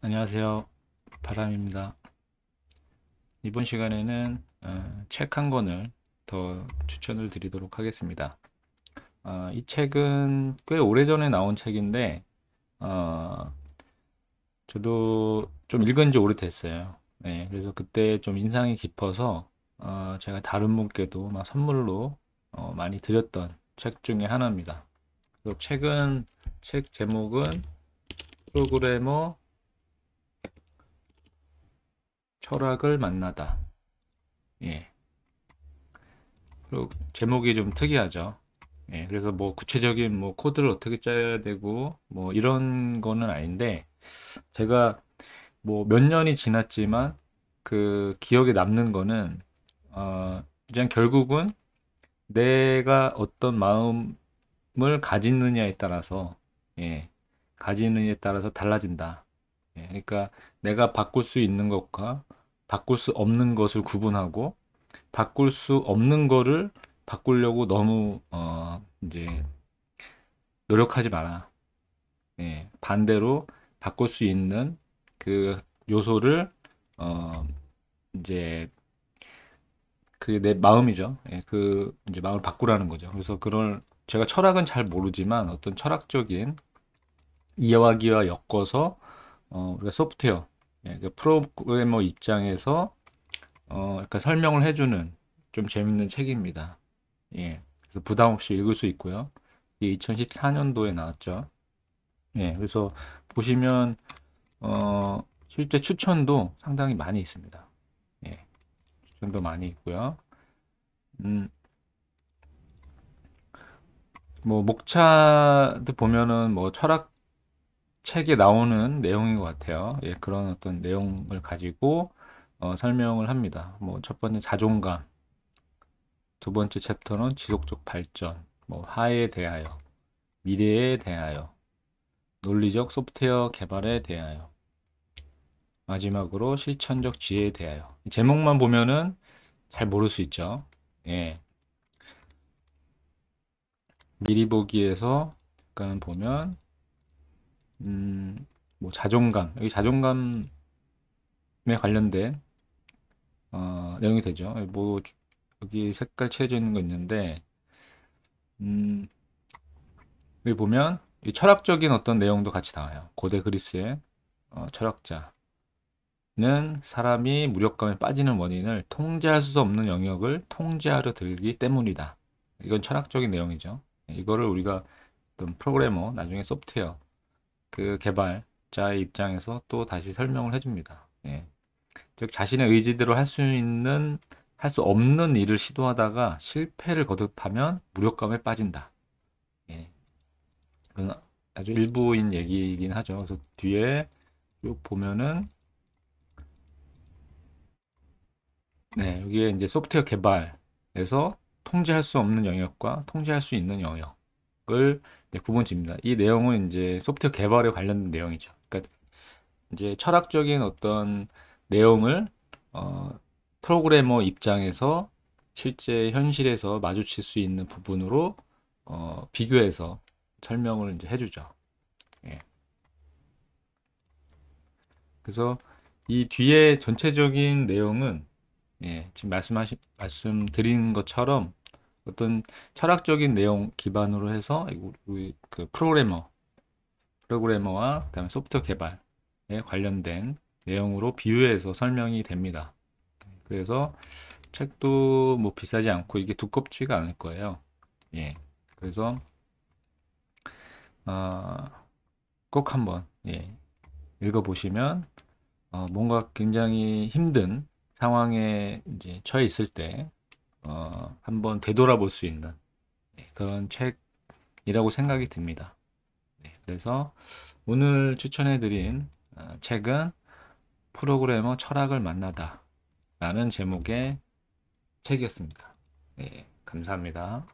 안녕하세요 바람입니다 이번 시간에는 어, 책한 권을 더 추천을 드리도록 하겠습니다 어, 이 책은 꽤 오래전에 나온 책인데 어, 저도 좀 읽은 지 오래됐어요 네, 그래서 그때 좀 인상이 깊어서 제가 다른 분께도 막 선물로 많이 드렸던 책 중에 하나입니다 그 책은 책 제목은 프로그래머 철학을 만나다. 예. 그리고 제목이 좀 특이하죠. 예. 그래서 뭐 구체적인 뭐 코드를 어떻게 짜야 되고 뭐 이런 거는 아닌데 제가 뭐 몇 년이 지났지만 그 기억에 남는 거는 어 그냥 결국은 내가 어떤 마음을 가지느냐에 따라서 예. 가지느냐에 따라서 달라진다. 예. 그러니까 내가 바꿀 수 있는 것과 바꿀 수 없는 것을 구분하고 바꿀 수 없는 거를 바꾸려고 너무 어 이제 노력하지 마라. 예, 반대로 바꿀 수 있는 그 요소를 어 이제 그 내 마음이죠. 예, 그 이제 마음을 바꾸라는 거죠. 그래서 그런 제가 철학은 잘 모르지만 어떤 철학적인 이야기와 엮어서 어 우리가 소프트웨어 네, 그 프로그래머 입장에서 어, 약간 그러니까 설명을 해주는 좀 재밌는 책입니다. 예, 그래서 부담 없이 읽을 수 있고요. 이게 2014년도에 나왔죠. 예, 그래서 보시면 어, 실제 추천도 상당히 많이 있습니다. 예, 추천도 많이 있고요. 음, 뭐 목차도 보면은 뭐 철학 책에 나오는 내용인 것 같아요. 예, 그런 어떤 내용을 가지고 어, 설명을 합니다. 뭐 첫 번째 자존감, 두 번째 챕터는 지속적 발전, 뭐 화에 대하여, 미래에 대하여, 논리적 소프트웨어 개발에 대하여, 마지막으로 실천적 지혜에 대하여. 제목만 보면은 잘 모를 수 있죠. 예. 미리 보기에서 잠깐 보면 음, 뭐 자존감 여기 자존감에 관련된 어, 내용이 되죠. 뭐 여기 색깔 채해져 있는 거 있는데 음, 여기 보면 이 철학적인 어떤 내용도 같이 나와요. 고대 그리스의 어, 철학자는 사람이 무력감에 빠지는 원인을 통제할 수 없는 영역을 통제하려 들기 때문이다. 이건 철학적인 내용이죠. 이거를 우리가 어떤 프로그래머, 나중에 소프트웨어 그 개발자의 입장에서 또 다시 설명을 해줍니다. 예. 즉 자신의 의지대로 할 수 있는 할 수 없는 일을 시도하다가 실패를 거듭하면 무력감에 빠진다. 예. 아주 일부인 얘기이긴 하죠. 그래서 뒤에 쭉 보면은 네 여기에 이제 소프트웨어 개발에서 통제할 수 없는 영역과 통제할 수 있는 영역을 네, 9번째입니다. 이 내용은 이제 소프트웨어 개발에 관련된 내용이죠. 그러니까 이제 철학적인 어떤 내용을 어, 프로그래머 입장에서 실제 현실에서 마주칠 수 있는 부분으로 어, 비교해서 설명을 이제 해주죠. 예. 그래서 이 뒤에 전체적인 내용은 예, 지금 말씀하신 말씀드린 것처럼 어떤 철학적인 내용 기반으로 해서 우리 그 프로그래머 프로그래머와 그다음에 소프트웨어 개발에 관련된 내용으로 비유해서 설명이 됩니다. 그래서 책도 뭐 비싸지 않고 이게 두껍지가 않을 거예요. 예. 그래서 어, 꼭 한번 예, 읽어보시면 어, 뭔가 굉장히 힘든 상황에 이제 처해 있을 때 어, 한번 되돌아볼 수 있는 네, 그런 책이라고 생각이 듭니다. 네, 그래서 오늘 추천해드린 어, 책은 프로그래머 철학을 만나다 라는 제목의 책이었습니다. 네, 감사합니다.